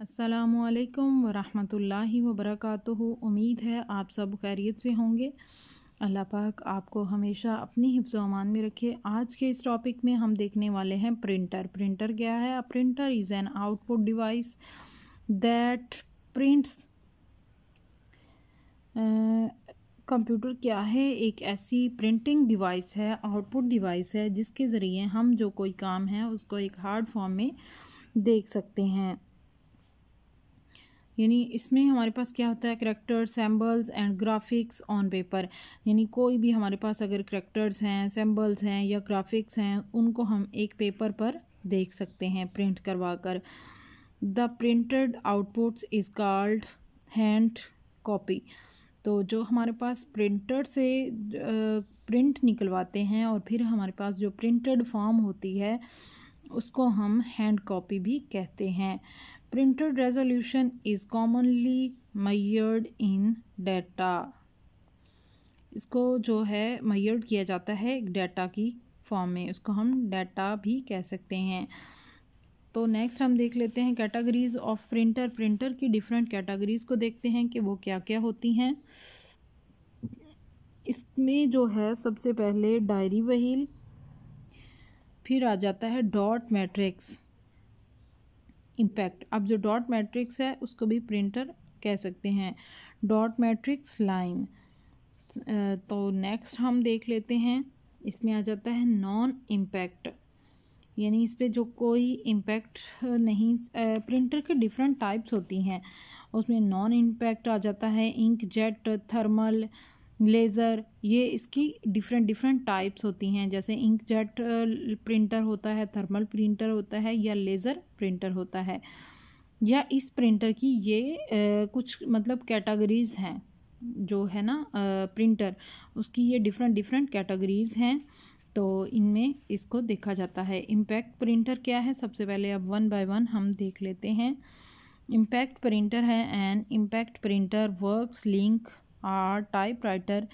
असलकम वरहमल वबरक उम्मीद है आप सब खैरियत से होंगे अल्लाह पाक आपको हमेशा अपनी अमान में रखे आज के इस टॉपिक में हम देखने वाले हैं प्रिंटर प्रिंटर क्या है printer is an output device that prints computer क्या है एक ऐसी प्रिंटिंग डिवाइस है आउटपुट डिवाइस है जिसके ज़रिए हम जो कोई काम है उसको एक हार्ड फॉर्म में देख सकते हैं यानी इसमें हमारे पास क्या होता है characters symbols and graphics on paper यानी कोई भी हमारे पास अगर करेक्टर्स हैं सैम्बल्स हैं या ग्राफिक्स हैं उनको हम एक पेपर पर देख सकते हैं प्रिंट करवा कर the printed outputs is called hard copy तो जो हमारे पास प्रिंटर से प्रिंट निकलवाते हैं और फिर हमारे पास जो प्रिंटेड फॉर्म होती है उसको हम हैंड कॉपी भी कहते हैं printed resolution is commonly measured in data इसको जो है मैयर्ड किया जाता है एक डाटा की फॉर्म में उसको हम डाटा भी कह सकते हैं तो नेक्स्ट हम देख लेते हैं कैटेगरीज ऑफ प्रिंटर प्रिंटर की डिफरेंट कैटेगरीज को देखते हैं कि वो क्या क्या होती हैं इसमें जो है सबसे पहले डायरी वहील फिर आ जाता है डॉट मैट्रिक्स इम्पैक्ट अब जो डॉट मैट्रिक्स है उसको भी प्रिंटर कह सकते हैं डॉट मैट्रिक्स लाइन तो नेक्स्ट हम देख लेते हैं इसमें आ जाता है नॉन इम्पैक्ट यानी इस पर जो कोई इम्पैक्ट नहीं प्रिंटर के डिफरेंट टाइप्स होती हैं उसमें नॉन इम्पैक्ट आ जाता है इंक जेट थर्मल लेज़र ये इसकी डिफरेंट डिफरेंट टाइप्स होती हैं जैसे इंक जेट प्रिंटर होता है थर्मल प्रिंटर होता है या लेज़र प्रिंटर होता है या इस प्रिंटर की ये ए, कुछ मतलब कैटेगरीज़ हैं जो है ना आ, प्रिंटर उसकी ये डिफरेंट डिफरेंट कैटेगरीज़ हैं तो इनमें इसको देखा जाता है इम्पैक्ट प्रिंटर क्या है सबसे पहले अब वन बाय वन हम देख लेते हैं इम्पैक्ट प्रिंटर है and impact printer works like a writer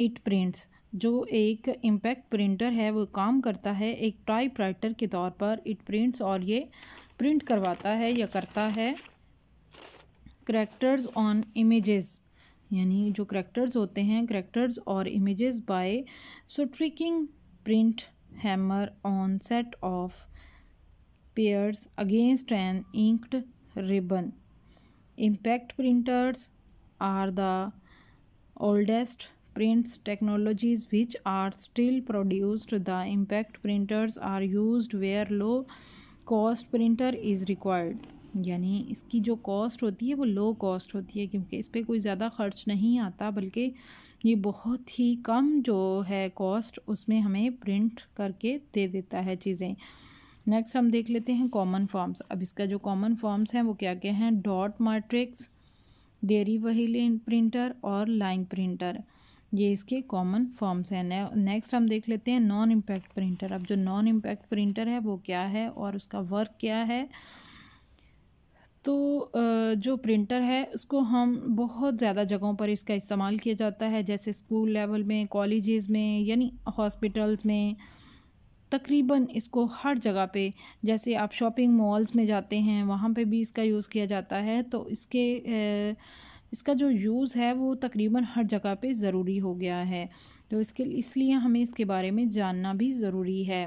it prints जो एक इम्पैक्ट प्रिंटर है वो काम करता है एक टाइप राइटर के तौर पर इट प्रिंट्स और ये प्रिंट करवाता है या करता है करेक्टर्स ऑन इमेजेस यानी जो करेक्टर्स होते हैं करेक्टर्स और images by striking print hammer on set of pairs against an inked ribbon impact printers are the oldest prints technologies which are still produced the impact printers are used where low cost printer is required यानी इसकी जो cost होती है वो low cost होती है क्योंकि इस पर कोई ज़्यादा ख़र्च नहीं आता बल्कि ये बहुत ही कम जो है कॉस्ट उसमें हमें प्रिंट करके दे देता है चीज़ें नेक्स्ट हम देख लेते हैं कॉमन फॉर्म्स अब इसका जो कॉमन फॉर्म्स हैं वो क्या क्या हैं डॉट मैट्रिक्स डेयरी वही प्रिंटर और लाइन प्रिंटर ये इसके कॉमन फॉर्म्स हैं नेक्स्ट हम देख लेते हैं नॉन इम्पैक्ट प्रिंटर अब जो नॉन इम्पैक्ट प्रिंटर है वो क्या है और उसका वर्क क्या है तो जो प्रिंटर है उसको हम बहुत ज़्यादा जगहों पर इसका इस्तेमाल किया जाता है जैसे स्कूल लेवल में कॉलेजेस में यानी हॉस्पिटल्स में तकरीबन इसको हर जगह पे जैसे आप शॉपिंग मॉल्स में जाते हैं वहाँ पे भी इसका यूज़ किया जाता है तो इसके इसका जो यूज़ है वो तकरीबन हर जगह पे ज़रूरी हो गया है तो इसके इसलिए हमें इसके बारे में जानना भी ज़रूरी है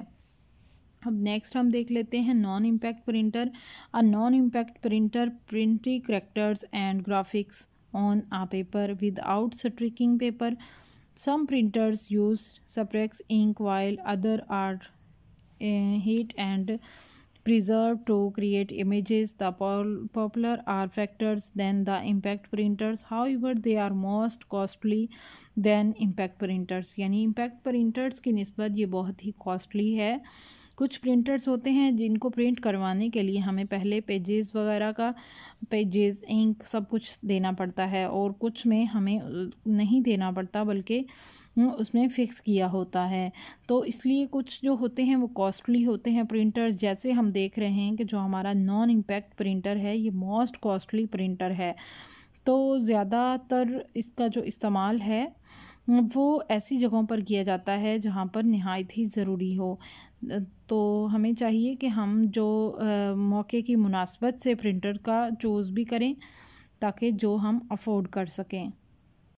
अब नेक्स्ट हम देख लेते हैं non impact printer a non impact printer prints characters and graphics on a paper without striking paper some printers use sprays ink while other are heat and pressure to create image the popular are faster than the impact printers however they are most costly than impact printers यानी impact printers की नस्बत ये बहुत ही costly है कुछ printers होते हैं जिनको प्रिंट करवाने के लिए हमें पहले पेजेस वगैरह का पेजेस इंक सब कुछ देना पड़ता है और कुछ में हमें नहीं देना पड़ता बल्कि उसमें फ़िक्स किया होता है तो इसलिए कुछ जो होते हैं वो कॉस्टली होते हैं प्रिंटर्स जैसे हम देख रहे हैं कि जो हमारा नॉन इम्पैक्ट प्रिंटर है ये मोस्ट कॉस्टली प्रिंटर है तो ज़्यादातर इसका जो इस्तेमाल है वो ऐसी जगहों पर किया जाता है जहाँ पर नहायत ही ज़रूरी हो तो हमें चाहिए कि हम जो आ, मौके की मुनासबत से प्रिंटर का चूज़ भी करें ताकि जो हम अफोर्ड कर सकें